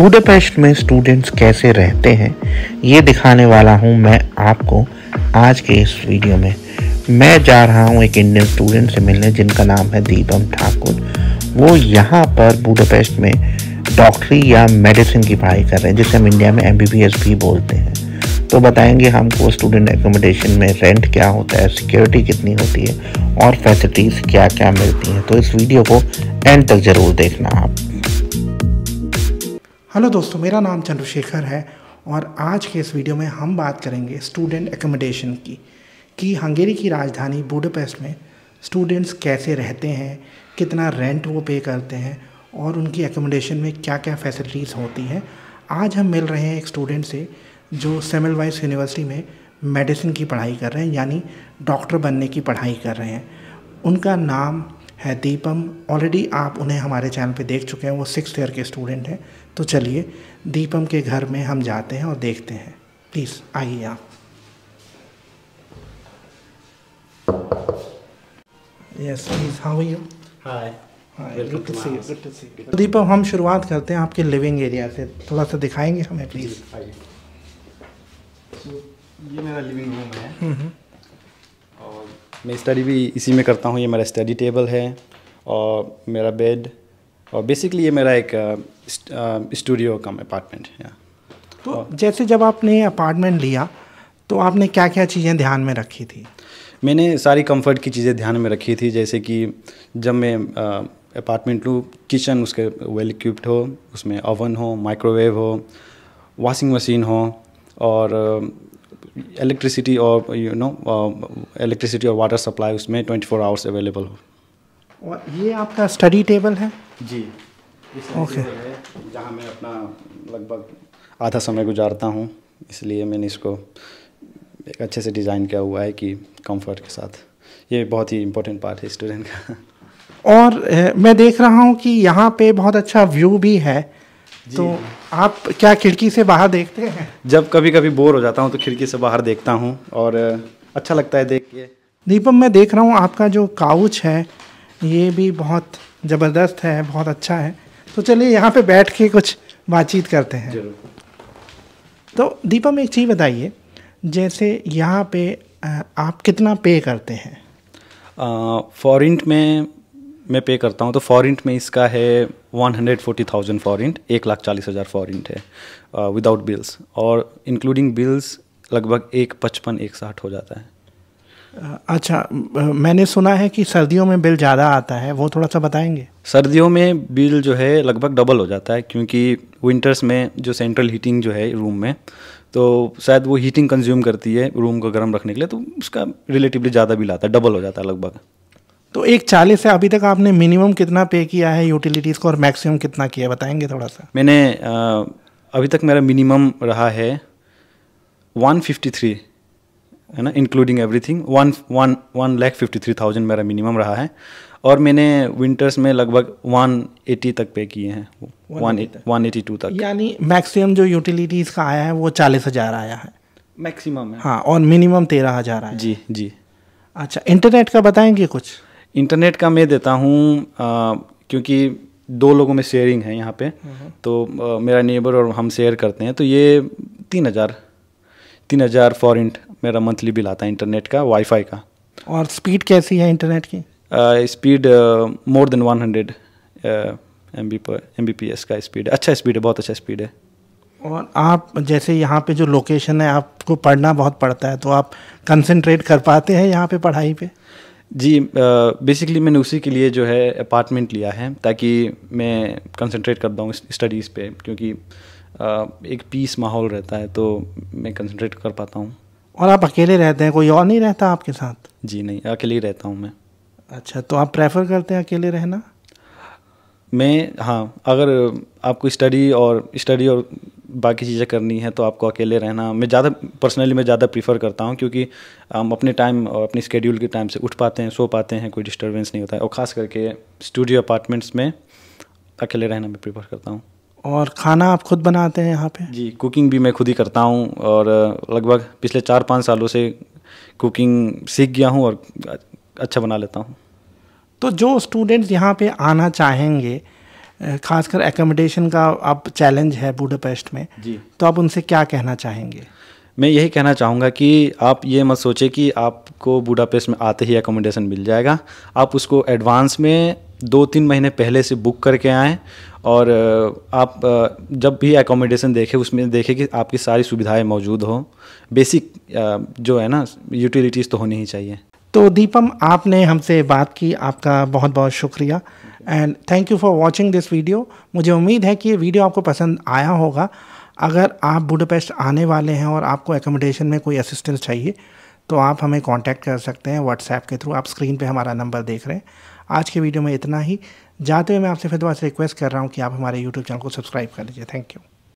Budapest में students कैसे रहते हैं ये दिखाने वाला हूँ मैं आपको आज के इस वीडियो में मैं जा रहा हूँ एक इंडियन स्टूडेंट से मिलने जिनका नाम है दीपम ठाकुर वो यहाँ पर बुडापेस्ट में डॉक्टरी या मेडिसिन की पढ़ाई कर रहे हैं जिसे हम इंडिया में एम भी बोलते हैं तो बताएंगे हमको स्टूडेंट एकोमोडेशन में रेंट क्या होता है सिक्योरिटी कितनी होती है और फैसिलिटीज़ क्या क्या मिलती हैं तो इस वीडियो को एंड तक ज़रूर देखना आप हेलो दोस्तों मेरा नाम चंद्रशेखर है और आज के इस वीडियो में हम बात करेंगे स्टूडेंट एकोमोडेशन की कि हंगेरी की राजधानी बूडापेस्ट में स्टूडेंट्स कैसे रहते हैं कितना रेंट वो पे करते हैं और उनकी एकोमोडेशन में क्या क्या फैसिलिटीज़ होती हैं आज हम मिल रहे हैं एक स्टूडेंट से जो वाइस यूनिवर्सिटी में मेडिसिन की पढ़ाई कर रहे हैं यानी डॉक्टर बनने की पढ़ाई कर रहे हैं उनका नाम है दीपम ऑलरेडी आप उन्हें हमारे चैनल पे देख चुके हैं वो सिक्स ईयर के स्टूडेंट हैं तो चलिए दीपम के घर में हम जाते हैं और देखते हैं प्लीज़ आइए आप yes please how you hi तो दीपक हम शुरुआत करते हैं आपके लिविंग एरिया से थोड़ा सा दिखाएंगे हमें प्लीज ये मेरा लिविंग रूम है हम्म, हम्म। मैं स्टडी भी इसी में करता हूँ ये मेरा स्टडी टेबल है और मेरा बेड और बेसिकली ये मेरा एक स्टूडियो कम अपार्टमेंट है तो जैसे जब आपने अपार्टमेंट लिया तो आपने क्या क्या चीज़ें ध्यान में रखी थी मैंने सारी कंफर्ट की चीज़ें ध्यान में रखी थी जैसे कि जब मैं अपार्टमेंट लूँ किचन उसके वेल इक्विप्ड हो उसमें ओवन हो माइक्रोवेव हो वॉशिंग मशीन हो और इलेक्ट्रिसिटी और यू नो इलेक्ट्रिसिटी और वाटर सप्लाई उसमें ट्वेंटी फोर आवर्स अवेलेबल हो और ये आपका स्टडी टेबल है जी ओके जहाँ मैं अपना लगभग आधा समय गुजारता हूँ इसलिए मैंने इसको एक अच्छे से डिज़ाइन किया हुआ है कि कंफर्ट के साथ ये बहुत ही इम्पोर्टेंट पार्ट है स्टूडेंट का और ए, मैं देख रहा हूँ कि यहाँ पे बहुत अच्छा व्यू भी है तो आप क्या खिड़की से बाहर देखते हैं जब कभी कभी बोर हो जाता हूँ तो खिड़की से बाहर देखता हूँ और अच्छा लगता है देख के दीपम मैं देख रहा हूँ आपका जो काउच है ये भी बहुत ज़बरदस्त है बहुत अच्छा है तो चलिए यहाँ पे बैठ के कुछ बातचीत करते हैं तो दीपम एक चीज़ बताइए जैसे यहाँ पे आप कितना पे करते हैं फॉरेंट में में पे करता हूँ तो फॉरेंट में इसका है one hundred forty thousand for rent एक लाख चालीस हज़ार फॉरेंट है विदाउट uh, बिल्स और इंक्लूडिंग बिल्स लगभग एक पचपन एक साठ हो जाता है uh, अच्छा uh, मैंने सुना है कि सर्दियों में बिल ज़्यादा आता है वो थोड़ा सा बताएंगे सर्दियों में बिल जो है लगभग डबल हो जाता है क्योंकि विंटर्स में जो सेंट्रल हीटिंग जो है रूम में तो शायद वो हीटिंग कंज्यूम करती है रूम को गर्म रखने के लिए तो उसका रिलेटिवली ज़्यादा बिल आता है डबल हो जाता है लगभग तो एक चालीस से अभी तक आपने मिनिमम कितना पे किया है यूटिलिटीज़ को और मैक्सिमम कितना किया बताएंगे थोड़ा सा मैंने अभी तक मेरा मिनिमम रहा है वन फिफ्टी थ्री है ना including everything one one one lakh fifty three thousand मेरा मिनिमम रहा है और मैंने विंटर्स में लगभग वन एटी तक पे किए हैं वन एटी टू तक। यानी मैक्सिमम जो यूटिलिटीज़ का आया है वो चालीस हज़ार आया है मैक्सिमम है हाँ और मिनिमम तेरह हज़ार आया जी जी अच्छा इंटरनेट का बताएंगे कुछ इंटरनेट का मैं देता हूँ क्योंकि दो लोगों में शेयरिंग है यहाँ पे हम्म। तो आ, मेरा नेबर और हम शेयर करते हैं तो ये तीन हज़ार तीन हज़ार फॉर इंट मेरा मंथली बिल आता है इंटरनेट का वाईफाई का और स्पीड कैसी है इंटरनेट की speed more than one hundred M B पर एम बी पी एस का स्पीड अच्छा स्पीड है बहुत अच्छा स्पीड है और आप जैसे यहाँ पे जो लोकेशन है आपको पढ़ना बहुत पड़ता है तो आप कंसंट्रेट कर पाते हैं यहाँ पे पढ़ाई पे जी बेसिकली मैंने उसी के लिए जो है अपार्टमेंट लिया है ताकि मैं कंसंट्रेट कर पाऊँ स्टडीज़ पे क्योंकि एक पीस माहौल रहता है तो मैं कंसंट्रेट कर पाता हूँ और आप अकेले रहते हैं कोई और नहीं रहता आपके साथ जी नहीं अकेले ही रहता हूँ मैं अच्छा तो आप प्रेफर करते हैं अकेले रहना मैं हाँ अगर आपको स्टडी और स्टडी और बाकी चीज़ें करनी है तो आपको अकेले रहना मैं ज़्यादा पर्सनली मैं ज़्यादा प्रीफर करता हूँ क्योंकि हम अपने टाइम और अपने स्केड्यूल के टाइम से उठ पाते हैं सो पाते हैं कोई डिस्टर्बेंस नहीं होता है और ख़ास करके स्टूडियो अपार्टमेंट्स में अकेले रहना मैं प्रीफर करता हूँ और खाना आप खुद बनाते हैं यहाँ पे जी कुकिंग भी मैं खुद ही करता हूँ और लगभग पिछले चार पाँच सालों से कुकिंग सीख गया हूँ और अच्छा बना लेता हूँ तो जो स्टूडेंट्स यहाँ पे आना चाहेंगे खासकर एकोमोडेशन का आप चैलेंज है बूढ़ापेस्ट में जी तो आप उनसे क्या कहना चाहेंगे मैं यही कहना चाहूँगा कि आप ये मत सोचें कि आपको बूढ़ापेस्ट में आते ही एकोमोडेशन मिल जाएगा आप उसको एडवांस में दो तीन महीने पहले से बुक करके आएँ और आप जब भी एकोमोडेशन देखें उसमें देखें कि आपकी सारी सुविधाएं मौजूद हो बेसिक जो है ना यूटिलिटीज़ तो होनी ही चाहिए तो दीपम आपने हमसे बात की आपका बहुत बहुत शुक्रिया and thank you for watching this video मुझे उम्मीद है कि ये वीडियो आपको पसंद आया होगा अगर आप बुडापेस्ट आने वाले हैं और आपको एकोमोडेशन में कोई असिस्टेंस चाहिए तो आप हमें कांटेक्ट कर सकते हैं व्हाट्सएप के थ्रू आप स्क्रीन पे हमारा नंबर देख रहे हैं आज के वीडियो में इतना ही जाते हुए मैं आपसे फिर दोबारा से रिक्वेस्ट कर रहा हूँ कि आप हमारे यूट्यूब चैनल को सब्सक्राइब कर लीजिए थैंक यू